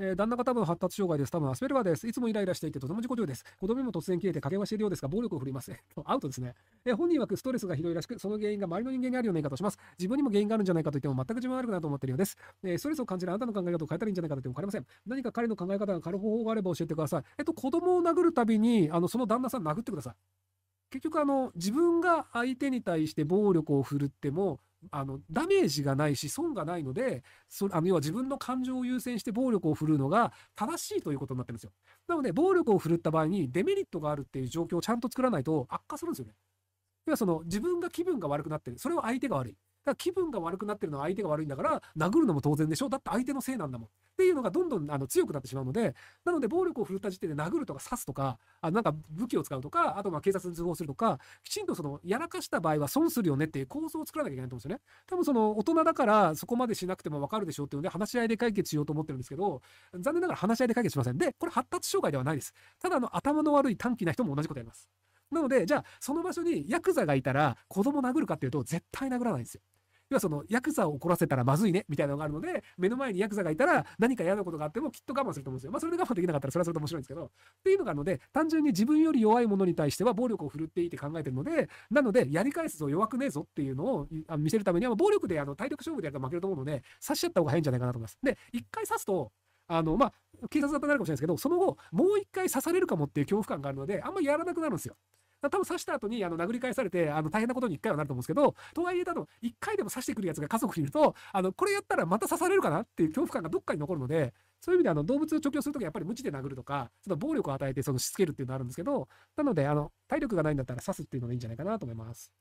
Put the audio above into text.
えー、旦那が多分発達障害です。多分アスペルガーです。いつもイライラしていてとても自己中です。子供も突然消えて掛けはしているようですが、暴力を振ります。アウトですね。えー、本人はストレスがひどいらしく、その原因が周りの人間にあるような言い方をします。自分にも原因があるんじゃないかと言っても、全く自分は悪くないと思っているようです。えー、ストレスを感じるあなたの考え方を変えたらいいんじゃないかと言っても変えません。何か彼の考え方が変わる方法があれば教えてください。えっと、子供を殴るたびに、あの、その旦那さん殴ってください。結局、あの、自分が相手に対して暴力を振るっても、あのダメージがないし損がないのでそあの要は自分の感情を優先して暴力を振るうのが正しいということになってるんですよなので暴力を振るった場合にデメリットがあるっていう状況をちゃんと作らないと悪化するんですよね要はその自分が気分が悪くなってるそれは相手が悪いから気分が悪くなってるのは相手が悪いんだから、殴るのも当然でしょだって相手のせいなんだもん。っていうのがどんどんあの強くなってしまうので、なので暴力を振るった時点で殴るとか刺すとか、あなんか武器を使うとか、あとまあ警察に通報するとか、きちんとそのやらかした場合は損するよねっていう構想を作らなきゃいけないと思うんですよね。多分その大人だからそこまでしなくてもわかるでしょうっていうので話し合いで解決しようと思ってるんですけど、残念ながら話し合いで解決しません。で、これ発達障害ではないです。ただの頭の悪い短気な人も同じことやります。なので、じゃあ、その場所にヤクザがいたら、子供殴るかっていうと、絶対殴らないんですよ。要はその、ヤクザを怒らせたらまずいね、みたいなのがあるので、目の前にヤクザがいたら、何か嫌なことがあってもきっと我慢すると思うんですよ。まあ、それで我慢できなかったら、それはそれで面白いんですけど、っていうのがあるので、単純に自分より弱いものに対しては暴力を振るっていいって考えてるので、なので、やり返すぞ、弱くねえぞっていうのを見せるためには、暴力で、あの、体力勝負でやると負けると思うので、刺しちゃった方が早いんじゃないかなと思います。で、一回刺すと、あの、まあ、警察だったらなるかもしれないですけど、その後、もう一回刺されるかもっていう恐怖感があるので、あんまりやらなくなるんですよ。多分刺した後に、あの、殴り返されて、あの、大変なことに一回はなると思うんですけど、とはいえ、多分、一回でも刺してくるやつが家族にいると、あの、これやったらまた刺されるかなっていう恐怖感がどっかに残るので、そういう意味で、あの、動物を除去するときはやっぱり無知で殴るとか、ちょっと暴力を与えて、その、しつけるっていうのがあるんですけど、なので、あの、体力がないんだったら刺すっていうのがいいんじゃないかなと思います。